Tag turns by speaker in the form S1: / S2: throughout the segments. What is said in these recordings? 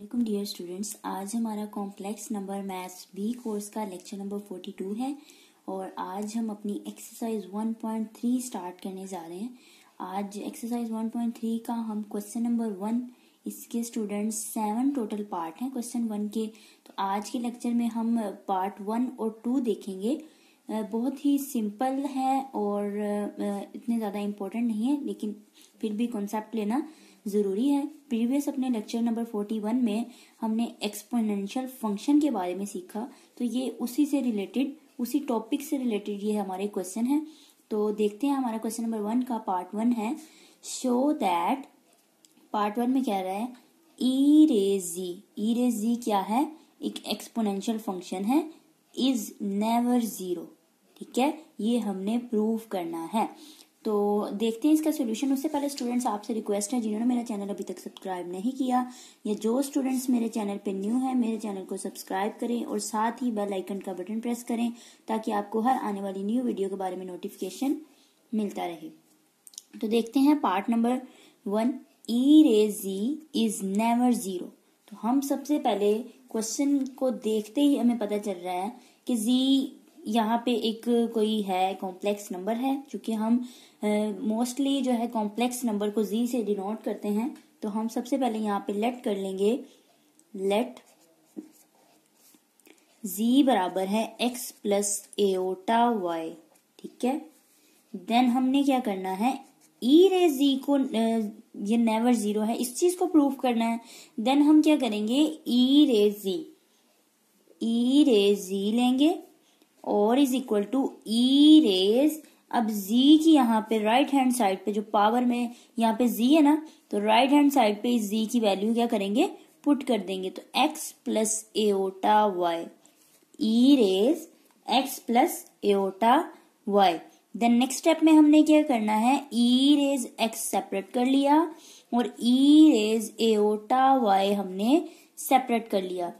S1: Welcome dear students आज हमारा complex number maths B course का लेक्चर नंबर 42 है और आज हम अपनी एक्सरसाइज 1.3 स्टार्ट करने जा रहे हैं आज एक्सरसाइज 1.3 का हम क्वेश्चन नंबर वन इसके स्टूडेंट्स सेवन टोटल पार्ट हैं क्वेश्चन वन के तो आज के लेक्चर में हम पार्ट वन और टू देखेंगे बहुत ही सिंपल है और इतने ज़्यादा इम्पोर्टेंट नहीं है लेकिन फिर भी कॉन्सेप्ट लेना ज़रूरी है प्रीवियस अपने लेक्चर नंबर फोर्टी वन में हमने एक्सपोनेंशियल फंक्शन के बारे में सीखा तो ये उसी से रिलेटेड उसी टॉपिक से रिलेटेड ये हमारे क्वेश्चन है तो देखते हैं हमारा क्वेश्चन नंबर वन का पार्ट वन है शो दैट पार्ट वन में क्या रहा है ई रेजी ई रेजी क्या है एक एक्सपोनेंशियल फंक्शन है इज नेवर जीरो ठीक है ये हमने प्रूव करना है तो देखते हैं इसका सोल्यूशन उससे पहले स्टूडेंट्स आपसे रिक्वेस्ट है जिन्होंने मेरा चैनल अभी तक सब्सक्राइब नहीं किया या जो स्टूडेंट्स मेरे चैनल पर न्यू है मेरे चैनल को सब्सक्राइब करें और साथ ही बेल आइकन का बटन प्रेस करें ताकि आपको हर आने वाली न्यू वीडियो के बारे में नोटिफिकेशन मिलता रहे तो देखते हैं पार्ट नंबर वन ई रे जी इज नेवर जीरो तो हम सबसे पहले क्वेश्चन को देखते ही हमें पता चल रहा है कि जी यहाँ पे एक कोई है कॉम्प्लेक्स नंबर है चूंकि हम मोस्टली जो है कॉम्प्लेक्स नंबर को जी से डिनोट करते हैं तो हम सबसे पहले यहाँ पे लेट कर लेंगे लेट जी बराबर है एक्स प्लस एओटा वाई ठीक है देन हमने क्या करना है ई रे जी को ये नेवर जीरो है इस चीज को प्रूव करना है देन हम क्या करेंगे ई रे जी ई रे जी लेंगे और is equal to E e raise अब जी की यहाँ पे राइट हैंड साइड पे जो पावर में यहाँ पे जी है ना तो राइट हैंड साइड पे इस जी की वैल्यू क्या करेंगे पुट कर देंगे तो X plus iota Y E raise X plus iota Y then next step में हमने क्या करना है ई रेज एक्स सेपरेट कर लिया और ई रेज एओटा वाई हमने सेपरेट कर लिया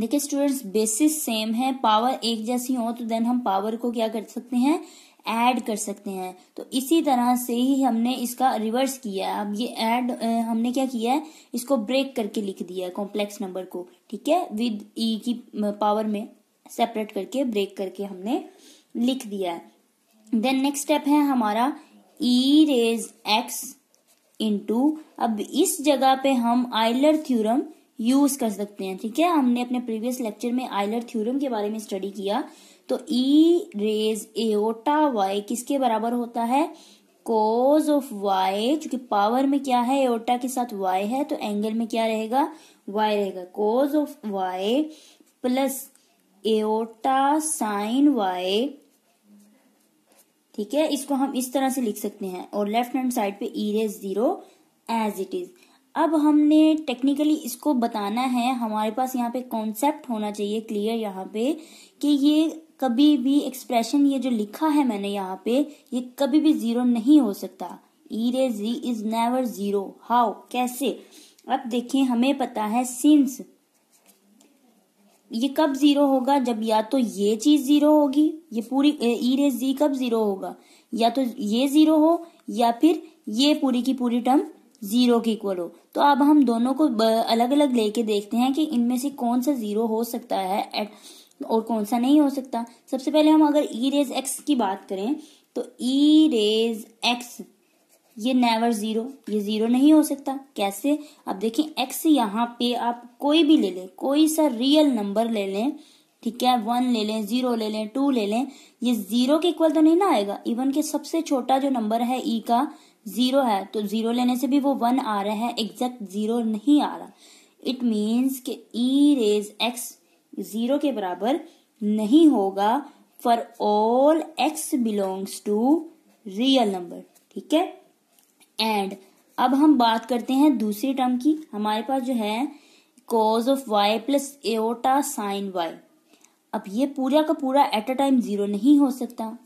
S1: देखिए स्टूडेंट्स बेसिस सेम है पावर एक जैसी हो तो देन हम पावर को क्या कर सकते हैं ऐड कर सकते हैं तो इसी तरह से ही हमने इसका रिवर्स किया है अब ये ऐड हमने क्या किया है इसको ब्रेक करके लिख दिया है कॉम्प्लेक्स नंबर को ठीक है विद ई e की पावर में सेपरेट करके ब्रेक करके हमने लिख दिया है देन नेक्स्ट स्टेप है हमारा ई रेज एक्स इंटू अब इस जगह पे हम आइलर थ्योरम यूज कर सकते हैं ठीक है हमने अपने प्रीवियस लेक्चर में आइलर थ्योरम के बारे में स्टडी किया तो ई रेज एओटा वाई किसके बराबर होता है कोज ऑफ वाई चूंकि पावर में क्या है एओटा के साथ वाई है तो एंगल में क्या रहेगा वाई रहेगा cos of Y plus iota sine Y ठीक है इसको हम इस तरह से लिख सकते हैं और लेफ्ट हैंड साइड पे E raise zero as it is अब हमने टेक्निकली इसको बताना है हमारे पास यहाँ पे कॉन्सेप्ट होना चाहिए क्लियर यहाँ पे कि ये कभी भी एक्सप्रेशन ये जो लिखा है मैंने यहाँ पे ये कभी भी जीरो नहीं हो सकता ई e रे जी इज नेवर जीरो हाउ कैसे अब देखें हमें पता है सिंस ये कब जीरो होगा जब या तो ये चीज जीरो होगी ये पूरी ई e रे जी कब जीरो होगा या तो ये जीरो हो या फिर ये पूरी की पूरी टर्म जीरो के इक्वल हो तो अब हम दोनों को अलग अलग लेके देखते हैं कि इनमें से कौन सा जीरो हो सकता है एट और कौन सा नहीं हो सकता सबसे पहले हम अगर ई रेज एक्स की बात करें तो ई रेज एक्स ये नेवर जीरो ये जीरो नहीं हो सकता कैसे अब देखें एक्स यहाँ पे आप कोई भी ले लें कोई सा रियल नंबर ले लें ठीक है वन ले लें जीरो ले लें टू ले लें ये जीरो के इक्वल तो नहीं ना आएगा इवन के सबसे छोटा जो नंबर है ई e का ज़ीरो है तो ज़ीरो लेने से भी वो वन आ रहा है एग्जैक्ट ज़ीरो नहीं आ रहा इट मीन्स के ई रेज एक्स ज़ीरो के बराबर नहीं होगा for all X belongs to real number ठीक है एंड अब हम बात करते हैं दूसरी टर्म की हमारे पास जो है cos of Y plus iota sine Y अब ये पूरा का पूरा एट अ टाइम जीरो नहीं हो सकता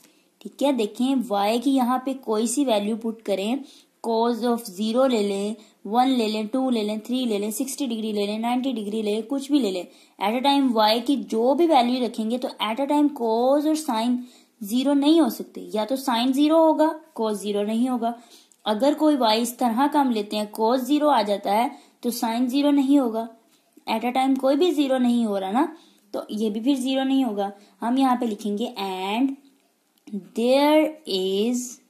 S1: ठीक है देखें वाई की यहाँ पे कोई सी वैल्यू पुट करें कोज ऑफ जीरो ले लें वन ले लें टू ले लें थ्री ले लें सिक्सटी डिग्री ले लें नाइन्टी डिग्री ले लें कुछ भी ले लें एट अ टाइम वाई की जो भी वैल्यू रखेंगे तो एट अ टाइम कोज और साइन जीरो नहीं हो सकते या तो साइन जीरो होगा कोज जीरो नहीं होगा अगर कोई वाई इस तरह का हम लेते हैं कोज जीरो आ जाता है तो साइन जीरो नहीं होगा एट अ टाइम कोई भी जीरो नहीं हो रहा ना तो ये भी फिर जीरो नहीं होगा हम यहाँ पे लिखेंगे and there is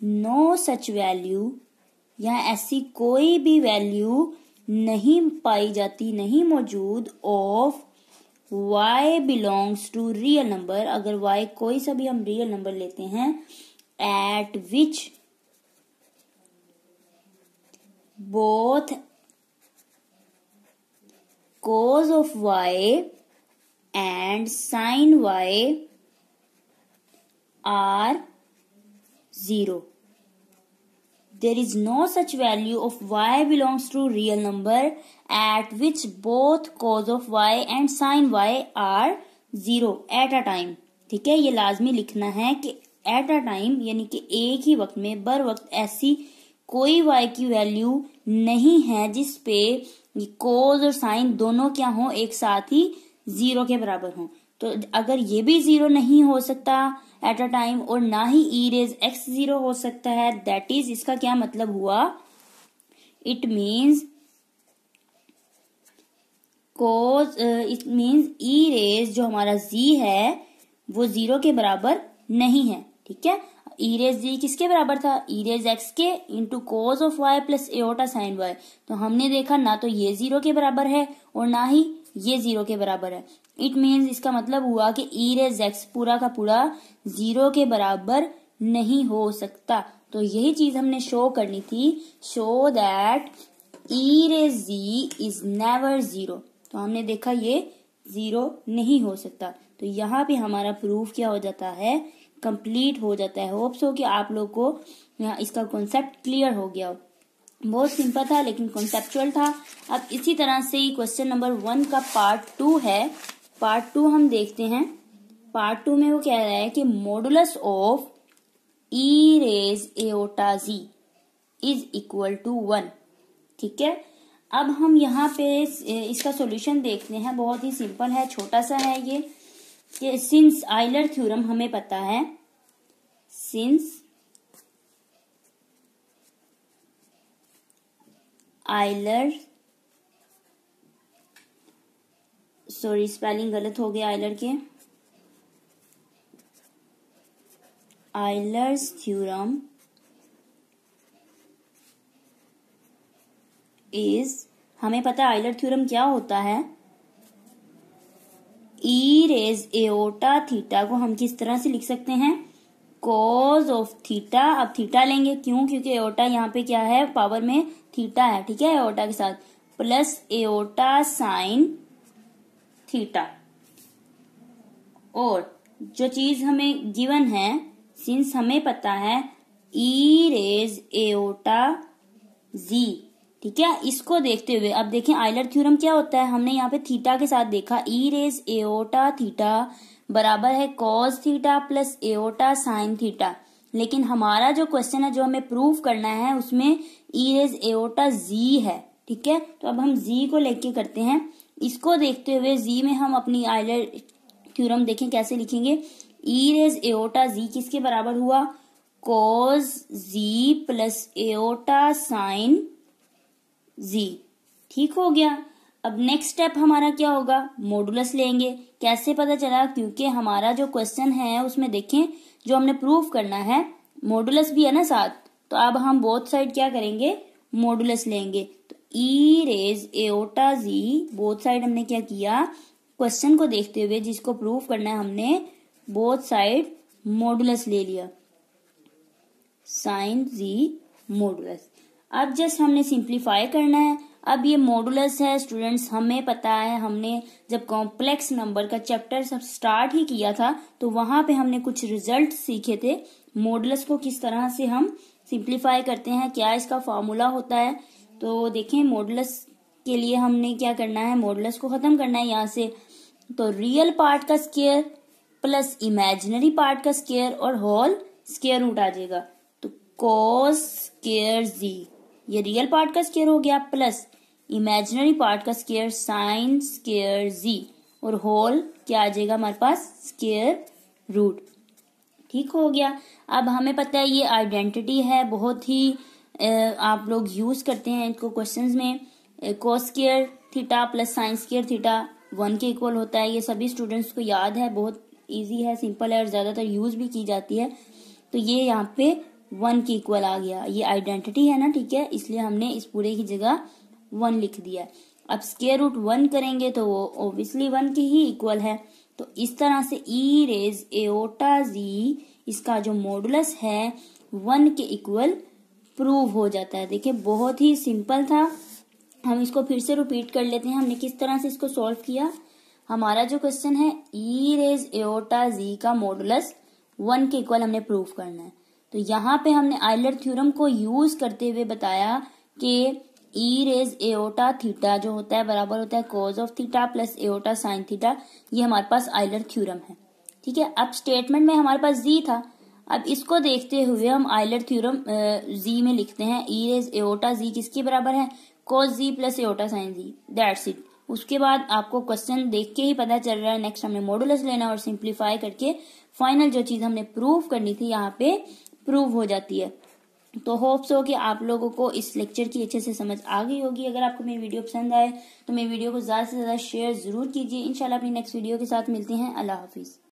S1: no such value या ऐसी कोई भी वैल्यू नहीं पाई जाती नहीं मौजूद of y belongs to real number अगर y कोई सा भी हम रियल नंबर लेते हैं at which both cos of y and sin y are zero There is no such value of y belongs to real number at which both cos of y and sin y are zero at a time. ठीक है ये लाजमी लिखना है कि at a time यानी कि एक ही वक्त में बर वक्त ऐसी कोई y की वैल्यू नहीं है जिस पे cos और sin दोनों क्या हो एक साथ ही जीरो के बराबर हो तो अगर ये भी जीरो नहीं हो सकता एट अ टाइम और ना ही ई रेज एक्स जीरो हो सकता है दैट इज इसका क्या मतलब हुआ it means cause it means e raise जो हमारा जी है वो जीरो के बराबर नहीं है ठीक है ई रेज जी किसके बराबर था ई रेज एक्स के into cos of Y plus iota sine y तो हमने देखा ना तो ये जीरो के बराबर है और ना ही ये जीरो के बराबर है इट मीन्स इसका मतलब हुआ कि ई e रेज एक्स पूरा का पूरा जीरो के बराबर नहीं हो सकता तो यही चीज हमने शो करनी थी show that e raise z is never zero तो हमने देखा ये जीरो नहीं हो सकता तो यहाँ पे हमारा प्रूफ क्या हो जाता है कंप्लीट हो जाता है होप्स हो कि आप लोग को इसका कॉन्सेप्ट क्लियर हो गया हो बहुत सिंपल था लेकिन कॉन्सेप्चुअल था अब इसी तरह से क्वेश्चन नंबर वन का पार्ट टू है पार्ट टू हम देखते हैं पार्ट टू में वो कह रहा है कि modulus of e raise iota z is equal to one ठीक है अब हम यहाँ पे इसका सॉल्यूशन देखते हैं बहुत ही सिंपल है छोटा सा है ये कि सिंस आइलर थ्योरम हमें पता है सिंस आयलर सॉरी स्पेलिंग गलत हो गया आयलर के आइलर्स थ्योरम इज हमें पता आयलर थ्योरम क्या होता है ई रेज एओटा थीटा को हम किस तरह से लिख सकते हैं कॉज ऑफ थीटा अब थीटा लेंगे क्यों क्योंकि एओटा यहाँ पे क्या है पावर में थीटा है ठीक है एओटा के साथ प्लस एओटा साइन थीटा और जो चीज हमें गिवन है सिंस हमें पता है ई रेज एओटा जी ठीक है इसको देखते हुए अब देखें आइलर थ्योरम क्या होता है हमने यहाँ पे थीटा के साथ देखा ई रेज एओटा थीटा बराबर है cos theta plus iota sine theta लेकिन हमारा जो क्वेश्चन है जो हमें प्रूव करना है उसमें ई रेज एओटा जी है ठीक है तो अब हम जी को लेके करते हैं इसको देखते हुए जी में हम अपनी आयलर थ्यूरम देखें कैसे लिखेंगे ई रेज एओटा जी किसके बराबर हुआ cos z plus iota sine z ठीक हो गया अब नेक्स्ट स्टेप हमारा क्या होगा मोडुलस लेंगे कैसे पता चला क्योंकि हमारा जो क्वेश्चन है उसमें देखें जो हमने प्रूफ करना है मोडुलस भी है ना साथ तो अब हम बोथ साइड क्या करेंगे मोडुलस लेंगे तो ई रेज एटा जी बोथ साइड हमने क्या किया क्वेश्चन को देखते हुए जिसको प्रूफ करना है हमने बोथ साइड मोडुलस ले लिया साइन जी मोडुलस अब जस्ट हमने सिंप्लीफाई करना है अब ये मॉडुलस है स्टूडेंट्स हमें पता है हमने जब कॉम्प्लेक्स नंबर का चैप्टर सब स्टार्ट ही किया था तो वहां पे हमने कुछ रिजल्ट सीखे थे मॉडुलस को किस तरह से हम सिंप्लीफाई करते हैं क्या इसका फॉर्मूला होता है तो देखें मॉडुलस के लिए हमने क्या करना है मॉडुलस को खत्म करना है यहाँ से तो रियल पार्ट का स्केयर प्लस इमेजिनरी पार्ट का स्केयर और होल स्केयर उठा आ जाएगा तो कॉस स्केयर जी ये रियल पार्ट का स्केयर हो गया प्लस इमेजिनरी पार्ट का स्केयर साइन स्केयर जी और होल क्या आ जाएगा हमारे पास स्केयर रूट ठीक हो गया अब हमें पता है ये आइडेंटिटी है बहुत ही आप लोग यूज करते हैं इनको क्वेश्चंस में को square theta plus sines square theta one के इक्वल होता है ये सभी स्टूडेंट्स को याद है बहुत इजी है सिंपल है और ज़्यादातर यूज भी की जाती है तो ये यहाँ पे वन के इक्वल आ गया ये आइडेंटिटी है ना ठीक है इसलिए हमने इस पूरे की जगह वन लिख दिया अब स्केयर रूट वन करेंगे तो वो ओब्वियसली वन के ही इक्वल है तो इस तरह से ई रेज एओटा जी इसका जो मॉडुलस है वन के इक्वल प्रूव हो जाता है देखिए बहुत ही सिंपल था हम इसको फिर से रिपीट कर लेते हैं हमने किस तरह से इसको सॉल्व किया हमारा जो क्वेश्चन है ई रेज एओटा जी का मॉडुलस वन के इक्वल हमने प्रूव करना है तो यहाँ पे हमने आइलर थ्योरम को यूज करते हुए बताया कि ई रेज एओटा थीटा जो होता है बराबर होता है cos of theta plus iota sine theta ये हमारे पास आइलर थ्योरम है ठीक है अब स्टेटमेंट में हमारे पास जी था अब इसको देखते हुए हम आइलर थ्योरम जी में लिखते हैं ई रेज एओटा जी किसके बराबर है cos z plus iota sine z that's it उसके बाद आपको क्वेश्चन देख के ही पता चल रहा है नेक्स्ट हमने मॉडुलस लेना और सिंप्लीफाई करके फाइनल जो चीज हमने प्रूव करनी थी यहाँ पे प्रूव हो जाती है तो होप्स हो कि आप लोगों को इस लेक्चर की अच्छे से समझ आ गई होगी अगर आपको मेरी वीडियो पसंद आए तो मेरी वीडियो को ज़्यादा से ज़्यादा शेयर ज़रूर कीजिए इंशाल्लाह अपनी नेक्स्ट वीडियो के साथ मिलते हैं अल्लाह हाफिज़